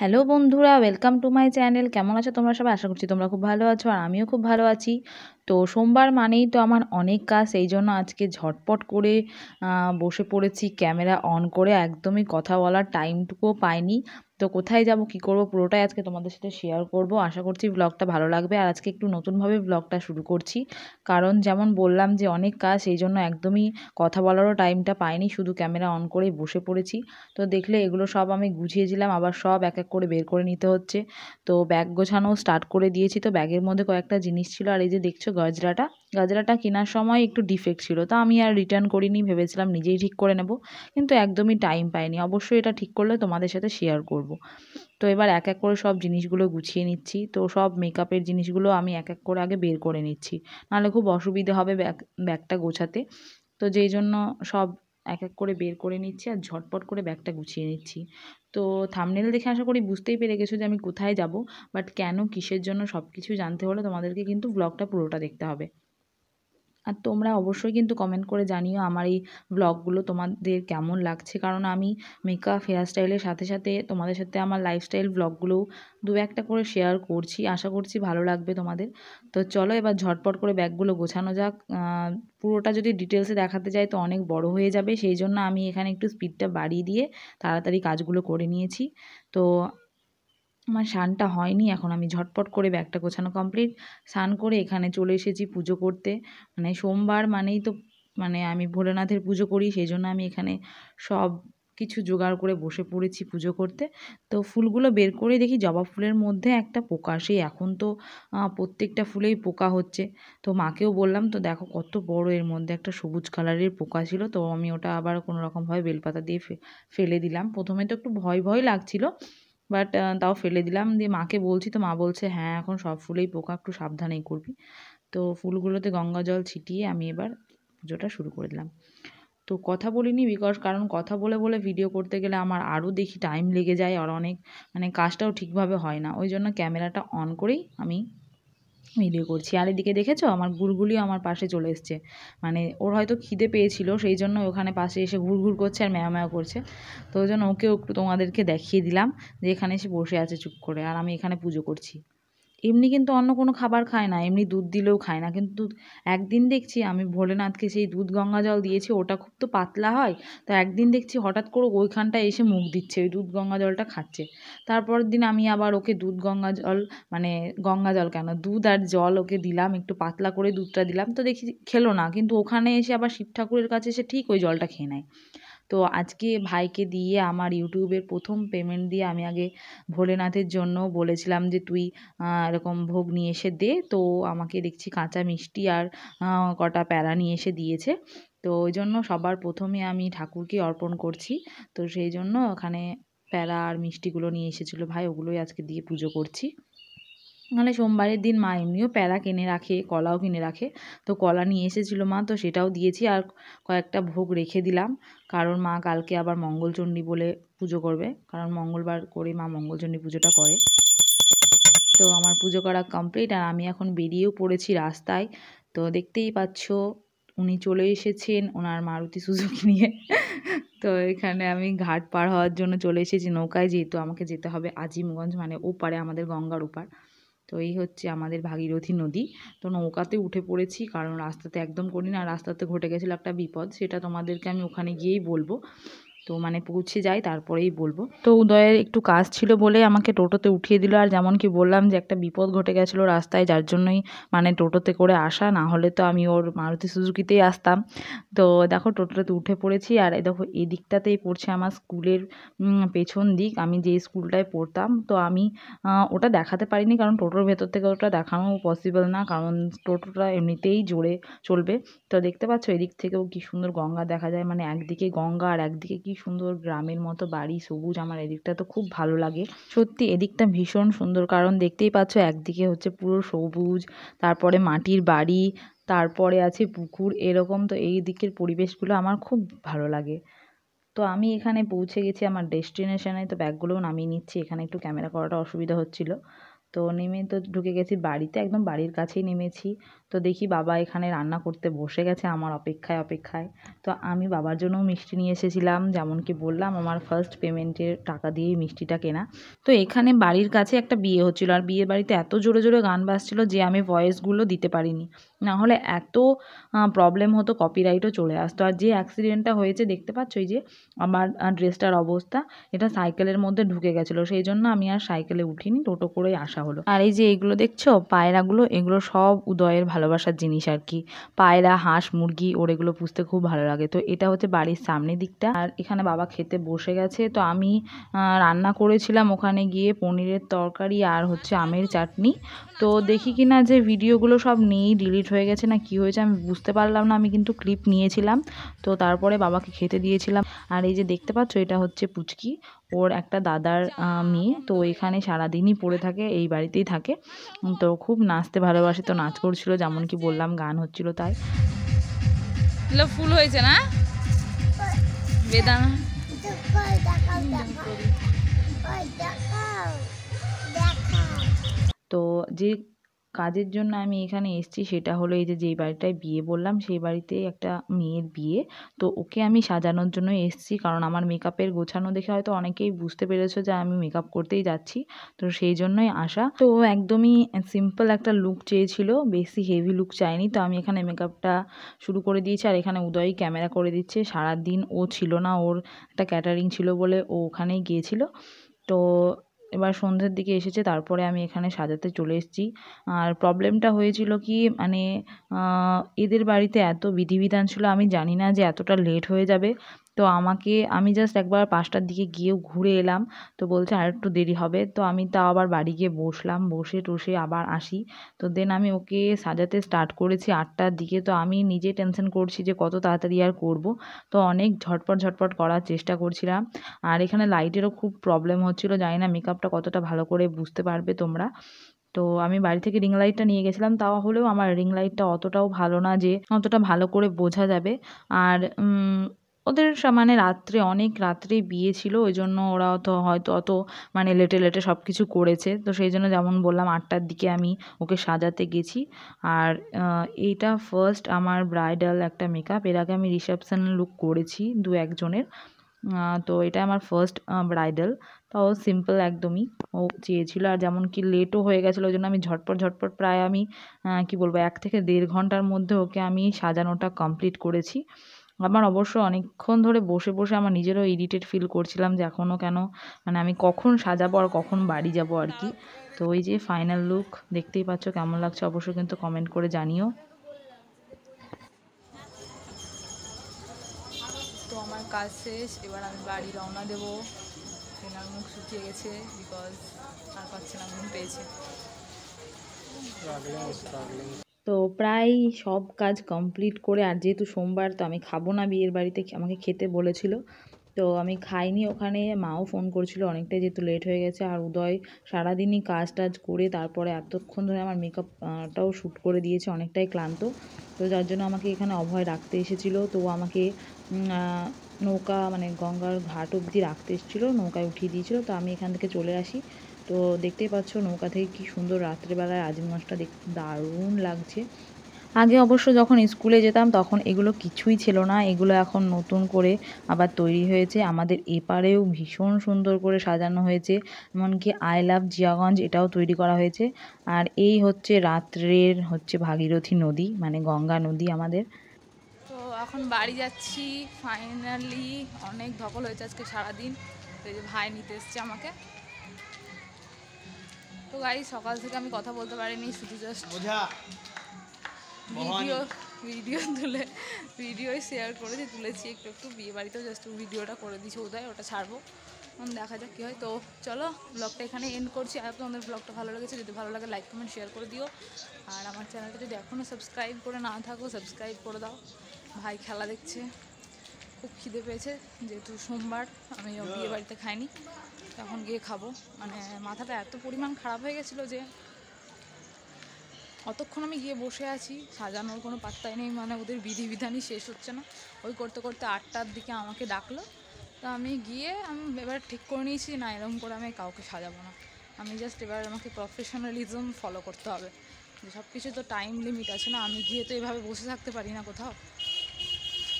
Hello বন্ধুরা welcome to my channel কেমন আছো তোমরা সবাই আশা করছি তোমরা খুব ভালো আছো আর আমিও খুব ভালো আছি তো সোমবার মানেই তো আমার অনেক কাজ এই জন্য আজকে ঝটপট করে বসে পড়েছি ক্যামেরা অন করে একদমই কথা বলার টাইমটুকুও পাইনি তো কোথায় যাব কি করব পুরোটাই আজকে তোমাদের সাথে শেয়ার করব আশা করছি ব্লগটা ভালো লাগবে আর আজকে একটু নতুনভাবে ব্লগটা শুরু করছি কারণ যেমন বললাম যে অনেক কাজ সেই জন্য একদমই কথা বলারও টাইমটা পাইনি শুধু ক্যামেরা অন করে বসে পড়েছি তো দেখলে এগুলো সব আমি গুছিয়েছিলাম আবার সব এক এক করে বের করে নিতে হচ্ছে তো ব্যাগ গোছানো স্টার্ট করে দিয়েছি তো ব্যাগের মধ্যে কয়েকটা জিনিস ছিল আর এই যে দেখছো গজরাটা গাজরাটা কেনার সময় একটু ডিফেক্ট ছিল তা আমি আর রিটার্ন করিনি ভেবেছিলাম নিজেই ঠিক করে নেব কিন্তু একদমই টাইম পাইনি অবশ্যই এটা ঠিক করলে তোমাদের সাথে শেয়ার করব। তো এবার এক এক করে সব জিনিসগুলো গুছিয়ে নিচ্ছি তো সব মেকআপের জিনিসগুলো আমি এক এক করে আগে বের করে নিচ্ছি নাহলে খুব অসুবিধে হবে ব্যাগ ব্যাগটা গোছাতে তো যেই জন্য সব এক এক করে বের করে নিচ্ছি আর ঝটপট করে ব্যাগটা গুছিয়ে নিচ্ছি তো থামনেল দেখে আশা করি বুঝতেই পেরে গেছো যে আমি কোথায় যাব বাট কেন কিসের জন্য সব কিছু জানতে হলে তোমাদেরকে কিন্তু ব্লগটা পুরোটা দেখতে হবে আর তোমরা অবশ্যই কিন্তু কমেন্ট করে জানিও আমার এই ব্লগগুলো তোমাদের কেমন লাগছে কারণ আমি মেকআপ হেয়ার স্টাইলের সাথে সাথে তোমাদের সাথে আমার লাইফস্টাইল ব্লগগুলোও দু একটা করে শেয়ার করছি আশা করছি ভালো লাগবে তোমাদের তো চলো এবার ঝটপট করে ব্যাগগুলো গোছানো যাক পুরোটা যদি ডিটেলসে দেখাতে যাই তো অনেক বড় হয়ে যাবে সেই জন্য আমি এখানে একটু স্পিডটা বাড়িয়ে দিয়ে তাড়াতাড়ি কাজগুলো করে নিয়েছি তো আমার স্নানটা হয়নি এখন আমি ঝটপট করে ব্যাগটা গোছানো কমপ্লিট স্নান করে এখানে চলে এসেছি পুজো করতে মানে সোমবার মানেই তো মানে আমি ভোলেনাথের পুজো করি সেই জন্য আমি এখানে সব কিছু জোগাড় করে বসে পড়েছি পুজো করতে তো ফুলগুলো বের করে দেখি জবা ফুলের মধ্যে একটা পোকা সেই এখন তো প্রত্যেকটা ফুলেই পোকা হচ্ছে তো মাকেও বললাম তো দেখো কত বড় এর মধ্যে একটা সবুজ কালারের পোকা ছিল তো আমি ওটা আবার কোনো রকমভাবে বেলপাতা দিয়ে ফেলে দিলাম প্রথমে তো একটু ভয় ভয় লাগছিল বাট তাও ফেলে দিলাম দিয়ে মাকে বলছি তো মা বলছে হ্যাঁ এখন সব ফুলেই পোকা একটু সাবধানেই করবি তো ফুলগুলোতে গঙ্গা জল ছিটিয়ে আমি এবার পুজোটা শুরু করে দিলাম তো কথা বলিনি বিকজ কারণ কথা বলে বলে ভিডিও করতে গেলে আমার আরও দেখি টাইম লেগে যায় আর অনেক মানে কাজটাও ঠিকভাবে হয় না ওই জন্য ক্যামেরাটা অন করেই আমি ভিডিও করছি আর এদিকে দেখেছো আমার ঘুরগুলিও আমার পাশে চলে এসছে মানে ওর হয়তো খিদে পেয়েছিল সেই জন্য ওখানে পাশে এসে ঘুরঘুর করছে আর ম্যাও ম্যাও করছে তো ওই জন্য ওকেও একটু তোমাদেরকে দেখিয়ে দিলাম যে এখানে এসে বসে আছে চুপ করে আর আমি এখানে পুজো করছি এমনি কিন্তু অন্য কোনো খাবার খায় না এমনি দুধ দিলেও খায় না কিন্তু একদিন দেখছি আমি ভোলেনাথকে সেই দুধ গঙ্গা জল দিয়েছি ওটা খুব তো পাতলা হয় তো একদিন দেখছি হঠাৎ করে ওইখানটা এসে মুখ দিচ্ছে ওই দুধ গঙ্গা জলটা খাচ্ছে তারপরের দিন আমি আবার ওকে দুধ গঙ্গা জল মানে গঙ্গা জল কেন দুধ আর জল ওকে দিলাম একটু পাতলা করে দুধটা দিলাম তো দেখি খেলো না কিন্তু ওখানে এসে আবার শিব ঠাকুরের কাছে এসে ঠিক ওই জলটা খেয়ে নেয় তো আজকে ভাইকে দিয়ে আমার ইউটিউবের প্রথম পেমেন্ট দিয়ে আমি আগে ভোলেনাথের জন্য বলেছিলাম যে তুই এরকম ভোগ নিয়ে এসে দে তো আমাকে দেখছি কাঁচা মিষ্টি আর কটা প্যারা নিয়ে এসে দিয়েছে তো ওই জন্য সবার প্রথমে আমি ঠাকুরকে অর্পণ করছি তো সেই জন্য ওখানে প্যারা আর মিষ্টিগুলো নিয়ে এসেছিলো ভাই ওগুলোই আজকে দিয়ে পুজো করছি নাহলে সোমবারের দিন মা এমনিও প্যারা কিনে রাখে কলাও কিনে রাখে তো কলা নিয়ে এসেছিল মা তো সেটাও দিয়েছি আর কয়েকটা ভোগ রেখে দিলাম কারণ মা কালকে আবার মঙ্গলচণ্ডী বলে পুজো করবে কারণ মঙ্গলবার করে মা মঙ্গলচণ্ডী পুজোটা করে তো আমার পুজো করা কমপ্লিট আর আমি এখন বেরিয়েও পড়েছি রাস্তায় তো দেখতেই পাচ্ছ উনি চলে এসেছেন ওনার মারুতি সুযোগ নিয়ে তো এখানে আমি ঘাট পার হওয়ার জন্য চলে এসেছি নৌকায় যেহেতু আমাকে যেতে হবে আজিমগঞ্জ মানে ওপারে আমাদের গঙ্গার ওপার তো এই হচ্ছে আমাদের ভাগীরথী নদী তো নৌকাতে উঠে পড়েছি কারণ রাস্তাতে একদম করি না রাস্তাতে ঘটে গেছিলো একটা বিপদ সেটা তোমাদেরকে আমি ওখানে গিয়েই বলবো তো মানে পৌঁছে যাই তারপরেই বলবো তো উদয়ের একটু কাজ ছিল বলে আমাকে টোটোতে উঠিয়ে দিল আর যেমন কি বললাম যে একটা বিপদ ঘটে গেছিলো রাস্তায় যার জন্যই মানে টোটোতে করে আসা না হলে তো আমি ওর মারুতি সুজুকিতেই আসতাম তো দেখো টোটোতে উঠে পড়েছি আর দেখো এই দিকটাতেই পড়ছে আমার স্কুলের পেছন দিক আমি যে স্কুলটায় পড়তাম তো আমি ওটা দেখাতে পারিনি কারণ টোটোর ভেতর থেকে ওটা দেখানো পসিবল না কারণ টোটোটা এমনিতেই জোরে চলবে তো দেখতে পাচ্ছ এদিক থেকেও কি সুন্দর গঙ্গা দেখা যায় মানে একদিকে গঙ্গা আর একদিকে কি সুন্দর গ্রামের মতো বাড়ি সবুজ আমার এদিকটা তো খুব ভালো লাগে সত্যি এদিকটা ভীষণ সুন্দর কারণ দেখতেই পাচ্ছ একদিকে হচ্ছে পুরো সবুজ তারপরে মাটির বাড়ি তারপরে আছে পুকুর এরকম তো এই দিকের পরিবেশগুলো আমার খুব ভালো লাগে তো আমি এখানে পৌঁছে গেছি আমার ডেস্টিনেশনে তো ব্যাগগুলোও নামিয়ে নিচ্ছি এখানে একটু ক্যামেরা করাটা অসুবিধা হচ্ছিল তো নেমে তো ঢুকে গেছি বাড়িতে একদম বাড়ির কাছেই নেমেছি তো দেখি বাবা এখানে রান্না করতে বসে গেছে আমার অপেক্ষায় অপেক্ষায় তো আমি বাবার জন্যও মিষ্টি নিয়ে এসেছিলাম যেমন কি বললাম আমার ফার্স্ট পেমেন্টের টাকা দিয়েই মিষ্টিটা কেনা তো এখানে বাড়ির কাছে একটা বিয়ে হচ্ছিলো আর বিয়ে বাড়িতে এত জোরে জোরে গান বাজছিল যে আমি ভয়েসগুলো দিতে পারিনি না হলে এত প্রবলেম হতো কপিরাইটও চলে আসতো আর যে অ্যাক্সিডেন্টটা হয়েছে দেখতে পাচ্ছ যে আমার ড্রেসটার অবস্থা এটা সাইকেলের মধ্যে ঢুকে গেছিলো সেই জন্য আমি আর সাইকেলে উঠিনি টোটো করেই আসা হলো আর এই যে এগুলো দেখছো পায়রাগুলো এগুলো সব উদয়ের ভালোবাসার জিনিস আর কি পায়রা হাঁস মুরগি ওর এগুলো পুষতে খুব ভালো লাগে তো এটা হচ্ছে বাড়ির সামনে দিকটা আর এখানে বাবা খেতে বসে গেছে তো আমি রান্না করেছিলাম ওখানে গিয়ে পনিরের তরকারি আর হচ্ছে আমের চাটনি তো দেখি কি না যে ভিডিওগুলো সব নিয়েই ডিলিট হয়ে গেছে না কি হয়েছে আমি বুঝতে পারলাম না আমি কিন্তু ক্লিপ নিয়েছিলাম তো তারপরে বাবাকে খেতে দিয়েছিলাম আর এই যে দেখতে পাচ্ছ এটা হচ্ছে পুচকি ওর একটা দাদার মেয়ে তো এখানে সারাদিনই পড়ে থাকে এই বাড়িতেই থাকে তো খুব নাচতে ভালোবাসে তো নাচ করছিল যেমন কি বললাম গান হচ্ছিল তাই ফুল হয়েছে না বেদানা তো যে কাজের জন্য আমি এখানে এসেছি সেটা হলো এই যে যেই বাড়িটায় বিয়ে বললাম সেই বাড়িতে একটা মেয়ের বিয়ে তো ওকে আমি সাজানোর জন্য এসেছি কারণ আমার মেকআপের গোছানো দেখে হয়তো অনেকেই বুঝতে পেরেছো যে আমি মেকআপ করতেই যাচ্ছি তো সেই জন্যই আসা তো একদমই সিম্পল একটা লুক চেয়েছিল বেশি হেভি লুক চাইনি তো আমি এখানে মেকআপটা শুরু করে দিয়েছি আর এখানে উদয় ক্যামেরা করে দিচ্ছে সারাদিন ও ছিল না ওর একটা ক্যাটারিং ছিল বলে ও ওখানেই গিয়েছিল তো এবার সন্ধ্যের দিকে এসেছে তারপরে আমি এখানে সাজাতে চলে এসেছি আর প্রবলেমটা হয়েছিল কি মানে এদের বাড়িতে এত বিধিবিধান ছিল আমি জানি না যে এতটা লেট হয়ে যাবে তো আমাকে আমি জাস্ট একবার পাঁচটার দিকে গিয়ে ঘুরে এলাম তো বলছে আর একটু দেরি হবে তো আমি তা আবার বাড়ি গিয়ে বসলাম বসে টসে আবার আসি তো দেন আমি ওকে সাজাতে স্টার্ট করেছি আটটার দিকে তো আমি নিজে টেনশন করছি যে কত তাড়াতাড়ি আর করব তো অনেক ঝটপট ঝটপট করার চেষ্টা করছিলাম আর এখানে লাইটেরও খুব প্রবলেম হচ্ছিলো জানি না মেকআপটা কতটা ভালো করে বুঝতে পারবে তোমরা তো আমি বাড়ি থেকে রিং লাইটটা নিয়ে গেছিলাম তাও হলেও আমার রিং লাইটটা অতটাও ভালো না যে অতটা ভালো করে বোঝা যাবে আর ওদের মানে রাত্রে অনেক রাত্রে বিয়ে ছিল ওই জন্য ওরা অত হয়তো অত মানে লেটে লেটে সব কিছু করেছে তো সেই জন্য যেমন বললাম আটটার দিকে আমি ওকে সাজাতে গেছি আর এইটা ফার্স্ট আমার ব্রাইডাল একটা মেকআপ এর আগে আমি রিসেপশান লুক করেছি দু একজনের তো এটা আমার ফার্স্ট ব্রাইডাল তাও সিম্পল একদমই ও চেয়েছিল আর যেমন কি লেটও হয়ে গেছিলো ওই জন্য আমি ঝটপট ঝটপট প্রায় আমি কি বলবো এক থেকে দেড় ঘন্টার মধ্যে ওকে আমি সাজানোটা কমপ্লিট করেছি আমার অবশ্য অনেকক্ষণ ধরে বসে বসে আমার নিজেরও ইরিটেড ফিল করছিলাম যে এখনও কেন মানে আমি কখন সাজাবো আর কখন বাড়ি যাব আর কি তো ওই যে ফাইনাল লুক দেখতেই পাচ্ছ কেমন লাগছে অবশ্যই কিন্তু কমেন্ট করে জানিও তো আমার কাজ শেষ এবার আমি বাড়ি রওনা দেবো ট্রেনার মুখ শুকিয়ে গেছে বিকজ আর পাচ্ছিলাম পেয়েছে তো প্রায় সব কাজ কমপ্লিট করে আর যেহেতু সোমবার তো আমি খাবো না বিয়ের বাড়িতে আমাকে খেতে বলেছিল তো আমি খাইনি ওখানে মাও ফোন করেছিল অনেকটাই যেহেতু লেট হয়ে গেছে আর উদয় সারাদিনই কাজ টাজ করে তারপরে এতক্ষণ ধরে আমার মেকআপটাও শ্যুট করে দিয়েছে অনেকটাই ক্লান্ত তো যার জন্য আমাকে এখানে অভয় রাখতে এসেছিলো তো আমাকে নৌকা মানে গঙ্গার ঘাট অবধি রাখতে এসেছিলো নৌকায় উঠিয়ে দিয়েছিলো তো আমি এখান থেকে চলে আসি তো দেখতেই পাচ্ছ নৌকা থেকে কি সুন্দর রাত্রেবেলায় আজমি মাছটা দেখ দারুণ লাগছে আগে অবশ্য যখন স্কুলে যেতাম তখন এগুলো কিছুই ছিল না এগুলো এখন নতুন করে আবার তৈরি হয়েছে আমাদের এপারেও ভীষণ সুন্দর করে সাজানো হয়েছে এমনকি আই লাভ জিয়াগঞ্জ এটাও তৈরি করা হয়েছে আর এই হচ্ছে রাত্রের হচ্ছে ভাগীরথী নদী মানে গঙ্গা নদী আমাদের এখন বাড়ি যাচ্ছি ফাইনালি অনেক ধকল হয়েছে আজকে সারাদিন তো যে ভাই নিতে এসছে আমাকে তো গাড়ি সকাল থেকে আমি কথা বলতে পারিনি শুধু জাস্ট ভিডিও ভিডিও তুলে ভিডিওই শেয়ার করেছি তুলেছি একটু একটু বিয়ে বাড়িতেও জাস্ট ভিডিওটা করে দিয়েছি ওদায় ওটা ছাড়বো দেখা যাক কী হয় তো চলো ব্লগটা এখানে এন্ড করছি আর তোমাদের ব্লগটা ভালো লেগেছে যদি ভালো লাগে লাইক কমেন্ট শেয়ার করে দিও আর আমার চ্যানেলটা যদি এখনও সাবস্ক্রাইব করে না থাকো সাবস্ক্রাইব করে দাও ভাই খেলা দেখছে খুব খিদে পেয়েছে যেহেতু সোমবার আমি বিয়ে বাড়িতে খাইনি তখন গিয়ে খাবো মানে মাথাটা এত পরিমাণ খারাপ হয়ে গেছিলো যে অতক্ষণ আমি গিয়ে বসে আছি সাজানোর কোনো পাত্তাই নেই মানে ওদের বিধিবিধানই শেষ হচ্ছে না ওই করতে করতে আটটার দিকে আমাকে ডাকলো তো আমি গিয়ে আমি এবার ঠিক করে নিয়েছি না এরকম করে আমি কাউকে সাজাবো না আমি জাস্ট এবার আমাকে প্রফেশনালিজম ফলো করতে হবে সব কিছু তো টাইম লিমিট আছে না আমি গিয়ে তো এভাবে বসে থাকতে পারি না কোথাও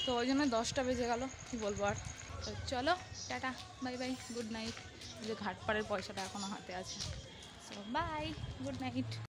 তো ওই জন্য দশটা বেজে গেল কী বলবো আর তো চলো tata bye bye good night যে ঘাটপাড়ের পয়সাটা এখনও হাতে আছে সো বাই গুড নাইট